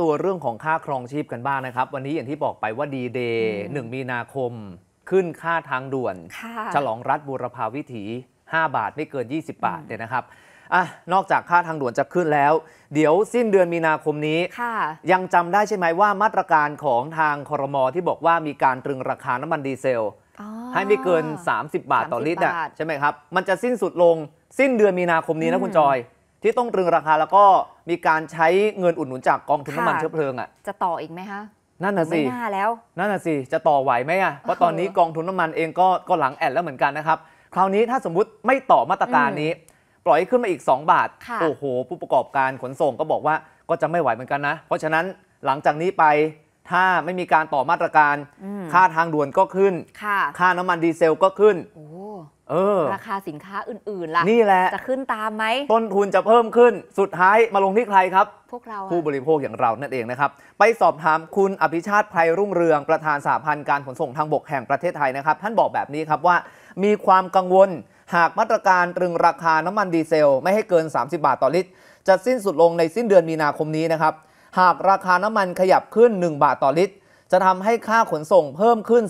ตัวเรื่องของค่าครองชีพกันบ้างนะครับวันนี้อย่างที่บอกไปว่าดีเดย์หนึ่งมีนาคมขึ้นค่าทางด่วนฉลองรัฐบูรพาวิถี 5 บาทไม่เกิน 20 บาทเนี่ยนะครับอ่ะนอกจากค่าทางด่วนจะขึ้นแล้ว เดี๋ยวสิ้นเดือนมีนาคมนี้ยังจำได้ใช่ไหมว่ามาตรการของทางคอรมอที่บอกว่ามีการตรึงราคาน้ำมันดีเซลให้ไม่เกิน 30 บาทต่อลิตรใช่ไหมครับมันจะสิ้นสุดลงสิ้นเดือนมีนาคมนี้นะคุณจอยที่ต้องตรึงราคาแล้วก็มีการใช้เงินอุดหนุนจากกองทุนน้ำมันเชื้อเพลิงอ่ะจะต่ออีกไหมคะนั่นน่ะสิไม่น่าแล้วนั่นน่ะสิ จะต่อไหวไหมอ่ะเพราะตอนนี้กองทุนน้ำมันเองก็ก็หลังแอด แล้วเหมือนกันนะครับคราวนี้ถ้าสมมุติไม่ต่อมาตรการนี้ ปล่อยขึ้นมาอีก 2 บาท โอ้โห ผู้ประกอบการขนส่งก็บอกว่าก็จะไม่ไหวเหมือนกันนะ เพราะฉะนั้นหลังจากนี้ไปถ้าไม่มีการต่อมาตรการค่าทางด่วนก็ขึ้นค่าน้ำมันดีเซลก็ขึ้นเออราคาสินค้าอื่นๆล่ะนี่แหละจะขึ้นตามไหม ต้นทุนจะเพิ่มขึ้น สุดท้ายมาลงที่ใครครับ พวกเราผู้บริโภคอย่างเรานั่นเองนะครับ ไปสอบถามคุณอภิชาติไพรรุ่งเรือง ประธานสาพันธ์การขนส่งทางบกแห่งประเทศไทยนะครับ ท่านบอกแบบนี้ครับว่า มีความกังวลหากมาตรการตรึงราคาน้ำมันดีเซล ไม่ให้เกิน 30 บาทต่อลิตรจะสิ้นสุดลงในสิ้นเดือนมีนาคมนี้นะครับ หากราคาน้ำมันขยับขึ้น 1 บาทต่อลิตร จะทำให้ค่าขนส่งเพิ่มขึ้น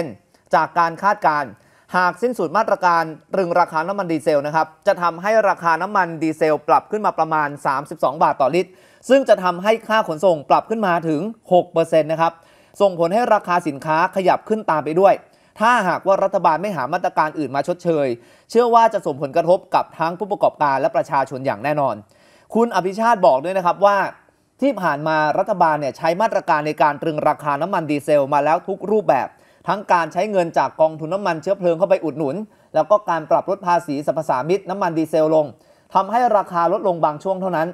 3%จากการคาดการณ์หากสิ้นสุดมาตรการตรึงราคาน้ำมันดีเซลนะครับจะทำให้ราคาน้ำมันดีเซลปรับขึ้นมาประมาณ 32 บาทต่อลิตร ซึ่งจะทำให้ค่าขนส่งปรับขึ้นมาถึง6%นะครับส่งผลให้ราคาสินค้าขยับขึ้นตามไปด้วย ถ้าหากว่ารัฐบาลไม่หามาตรการอื่นมาชดเชย เชื่อว่าจะส่งผลกระทบกับทั้งผู้ประกอบการและประชาชนอย่างแน่นอน คุณอภิชาติบอกด้วยนะครับว่า ที่ผ่านมารัฐบาลเนี่ยใช้มาตรการในการตรึงราคาน้ำมันดีเซลมาแล้วทุกรูปแบบทั้งการใช้เงินจากกองทุนน้ำมันเชื้อเพลิงเข้าไปอุดหนุน แล้วก็การปรับลดภาษีสรรพสามิตน้ำมันดีเซลลงทำให้ราคาลดลงบางช่วงเท่านั้น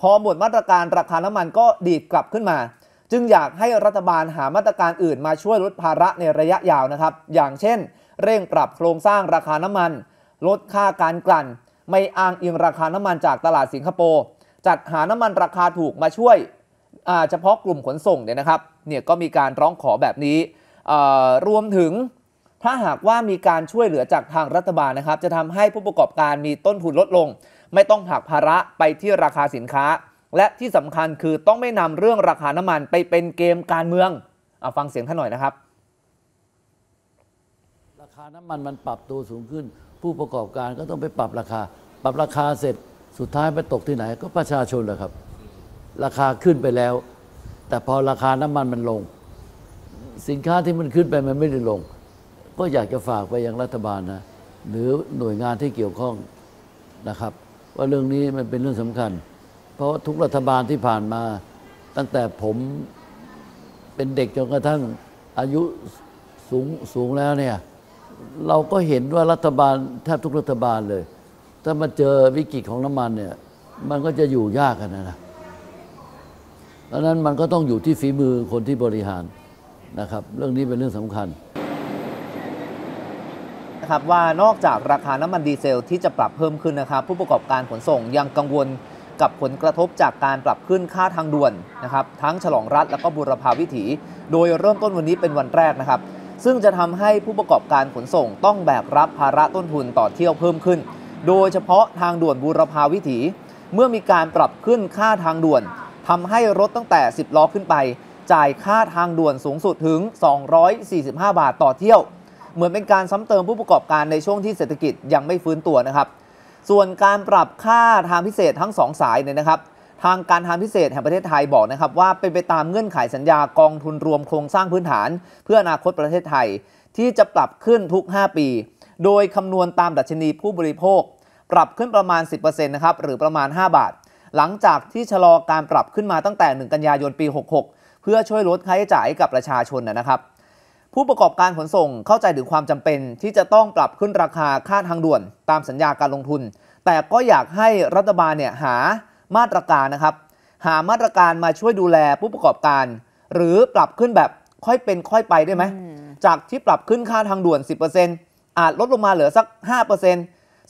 พอหมดมาตรการ ราคาน้ำมันก็ดีดกลับขึ้นมา จึงอยากให้รัฐบาลหามาตรการอื่นมาช่วยลดภาระในระยะยาวนะครับ อย่างเช่น เร่งปรับโครงสร้างราคาน้ำมัน ลดค่าการกลั่น ไม่อ้างอิงราคาน้ำมันจากตลาดสิงคโปร์จัดหาน้ำมันราคาถูกมาช่วยเฉพาะกลุ่มขนส่งเนี่ยนะครับเนี่ยก็มีการร้องขอแบบนี้รวมถึงถ้าหากว่ามีการช่วยเหลือจากทางรัฐบาลนะครับ จะทำให้ผู้ประกอบการมีต้นทุนลดลง ไม่ต้องผักภาระไปที่ราคาสินค้า และที่สำคัญคือต้องไม่นำเรื่องราคาน้ำมันไปเป็นเกมการเมืองอฟังเสียงท่านหน่อยนะครับ ราคาน้ำมันมันปรับตัวสูงขึ้น ผู้ประกอบการก็ต้องไปปรับราคา ปรับราคาเสร็จสุดท้ายไปตกที่ไหนก็ประชาชนแหละครับราคาขึ้นไปแล้ว แต่พอราคาน้ำมันมันลงสินค้าที่มันขึ้นไปมันไม่ได้ลง ก็อยากจะฝากไปยังรัฐบาลนะหรือหน่วยงานที่เกี่ยวข้องนะครับ ว่าเรื่องนี้มันเป็นเรื่องสำคัญ เพราะทุกรัฐบาลที่ผ่านมา ตั้งแต่ผมเป็นเด็กจนกระทั่งอายุสูงสูงแล้วเนี่ยเราก็เห็นว่ารัฐบาลแทบทุกรัฐบาลเลย ถ้ามาเจอวิกฤตของน้ำมันเนี่ยมันก็จะอยู่ยากกันนะนพราะนั้นมันก็ต้องอยู่ที่ฝีมือคนที่บริหารนะครับเรื่องนี้เป็นเรื่องสำคัญนะครับว่านอกจากราคาน้ำมันดีเซลที่จะปรับเพิ่มขึ้นนะครับ ผู้ประกอบการขนส่งยังกังวลกับผลกระทบจากการปรับขึ้นค่าทางด่วนนะครับทั้งฉลองรัฐและก็บุรพาวิถี โดยเริ่มต้นวันนี้เป็นวันแรกนะครับ ซึ่งจะทำให้ผู้ประกอบการขนส่งต้องแบกรับภาระต้นทุนต่อเที่ยวเพิ่มขึ้น โดยเฉพาะทางด่วนบุรพาวิถี เมื่อมีการปรับขึ้นค่าทางด่วน ทำให้รถตั้งแต่ 10ล้อขึ้นไปจ่ายค่าทางด่วนสูงสุดถึง 245 บาทต่อเที่ยว เหมือนเป็นการซ้ำเติมผู้ประกอบการในช่วงที่เศรษฐกิจ ยังไม่ฟื้นตัวนะครับ ส่วนการปรับค่าทางพิเศษทั้ง 2 สายเนี่ยนะครับ ทางการทางพิเศษแห่งประเทศไทยบอกนะครับว่าเป็นไปตามเงื่อนไขสัญญากองทุนรวมโครงสร้างพื้นฐาน เพื่ออนาคตประเทศไทย ที่จะปรับขึ้นทุก 5 ปี โดยคำนวณตามดัชนีผู้บริโภค ปรับขึ้นประมาณ10%นะครับหรือประมาณ 5 บาท หลังจากที่ชะลอการปรับขึ้นมาตั้งแต่ 1 กันยายนปี66เพื่อช่วยลดค่าใช้จ่ายกับประชาชนนะครับ ผู้ประกอบการขนส่งเข้าใจถึงความจำเป็นที่จะต้องปรับขึ้นราคาค่าทางด่วนตามสัญญาการลงทุน แต่ก็อยากให้รัฐบาลเนี่ยหามาตรการนะครับ หามาตรการมาช่วยดูแลผู้ประกอบการ หรือปรับขึ้นแบบค่อยเป็นค่อยไปได้ไหมจากที่ปรับขึ้นค่าทางด่วน 10%อาจลดลงมาเหลือสัก 5%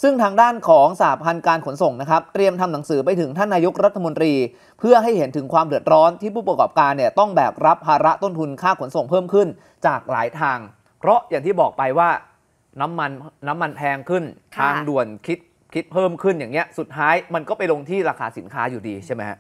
ซึ่งทางด้านของสาพันธ์การขนส่งนะครับ เตรียมทำหนังสือไปถึงท่านนายกรัฐมนตรีเพื่อให้เห็นถึงความเดือดร้อนที่ผู้ประกอบการเนี่ยต้องแบกรับภาระต้นทุนค่าขนส่งเพิ่มขึ้นจากหลายทาง เพราะอย่างที่บอกไปว่าน้ำมันน้ำมันแพงขึ้น ทางด่วนคิดคิดเพิ่มขึ้นอย่างเงี้ยสุดท้ายมันก็ไปลงที่ราคาสินค้าอยู่ดีใช่ไหมฮะ